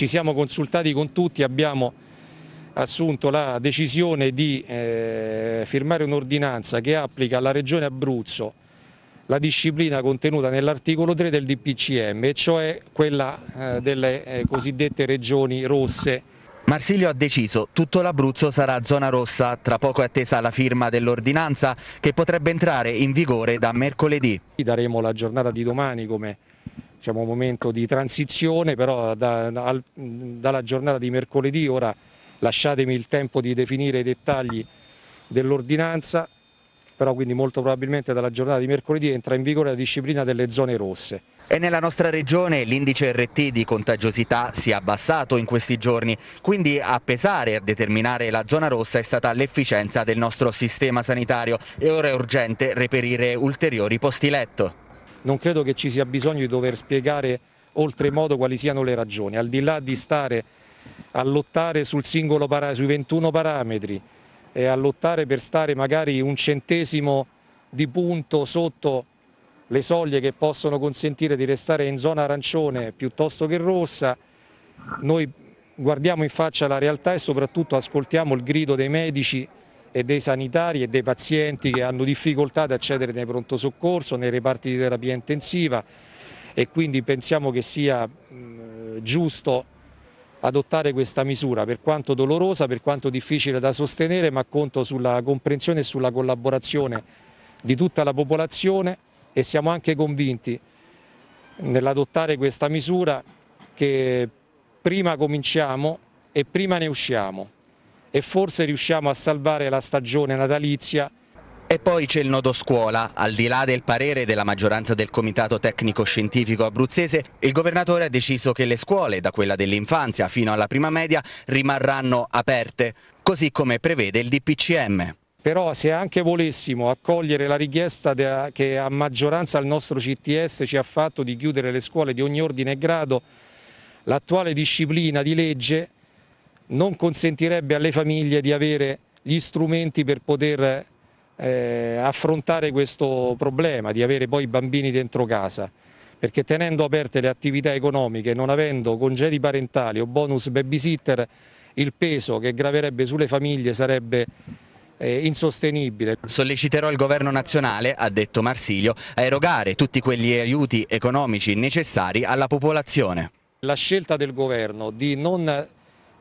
Ci siamo consultati con tutti, abbiamo assunto la decisione di eh, firmare un'ordinanza che applica alla Regione Abruzzo la disciplina contenuta nell'articolo 3 del DPCM, cioè quella eh, delle eh, cosiddette regioni rosse. Marsilio ha deciso, tutto l'Abruzzo sarà zona rossa, tra poco è attesa la firma dell'ordinanza che potrebbe entrare in vigore da mercoledì. Daremo la giornata di domani come diciamo, un momento di transizione, però da, al, dalla giornata di mercoledì ora lasciatemi il tempo di definire i dettagli dell'ordinanza, però quindi molto probabilmente dalla giornata di mercoledì entra in vigore la disciplina delle zone rosse. E nella nostra regione l'indice RT di contagiosità si è abbassato in questi giorni, quindi a pesare e a determinare la zona rossa è stata l'efficienza del nostro sistema sanitario e ora è urgente reperire ulteriori posti letto non credo che ci sia bisogno di dover spiegare oltremodo quali siano le ragioni, al di là di stare a lottare sul singolo sui 21 parametri e a lottare per stare magari un centesimo di punto sotto le soglie che possono consentire di restare in zona arancione piuttosto che rossa, noi guardiamo in faccia la realtà e soprattutto ascoltiamo il grido dei medici e dei sanitari e dei pazienti che hanno difficoltà ad accedere nei pronto soccorso, nei reparti di terapia intensiva e quindi pensiamo che sia giusto adottare questa misura, per quanto dolorosa, per quanto difficile da sostenere, ma conto sulla comprensione e sulla collaborazione di tutta la popolazione e siamo anche convinti nell'adottare questa misura che prima cominciamo e prima ne usciamo e forse riusciamo a salvare la stagione natalizia e poi c'è il nodo scuola. Al di là del parere della maggioranza del Comitato Tecnico Scientifico Abruzzese, il governatore ha deciso che le scuole, da quella dell'infanzia fino alla prima media, rimarranno aperte, così come prevede il DPCM. Però se anche volessimo accogliere la richiesta che a maggioranza il nostro CTS ci ha fatto di chiudere le scuole di ogni ordine e grado, l'attuale disciplina di legge non consentirebbe alle famiglie di avere gli strumenti per poter eh, affrontare questo problema, di avere poi i bambini dentro casa, perché tenendo aperte le attività economiche, non avendo congedi parentali o bonus babysitter, il peso che graverebbe sulle famiglie sarebbe eh, insostenibile. Solleciterò il governo nazionale, ha detto Marsilio, a erogare tutti quegli aiuti economici necessari alla popolazione. La scelta del governo di non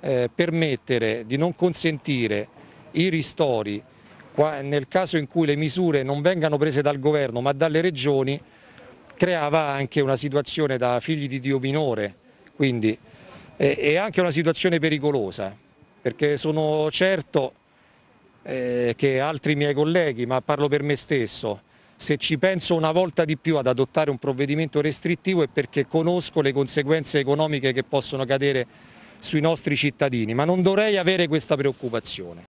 eh, permettere di non consentire i ristori nel caso in cui le misure non vengano prese dal governo ma dalle regioni creava anche una situazione da figli di Dio minore quindi è anche una situazione pericolosa perché sono certo eh, che altri miei colleghi ma parlo per me stesso se ci penso una volta di più ad adottare un provvedimento restrittivo è perché conosco le conseguenze economiche che possono cadere sui nostri cittadini, ma non dovrei avere questa preoccupazione.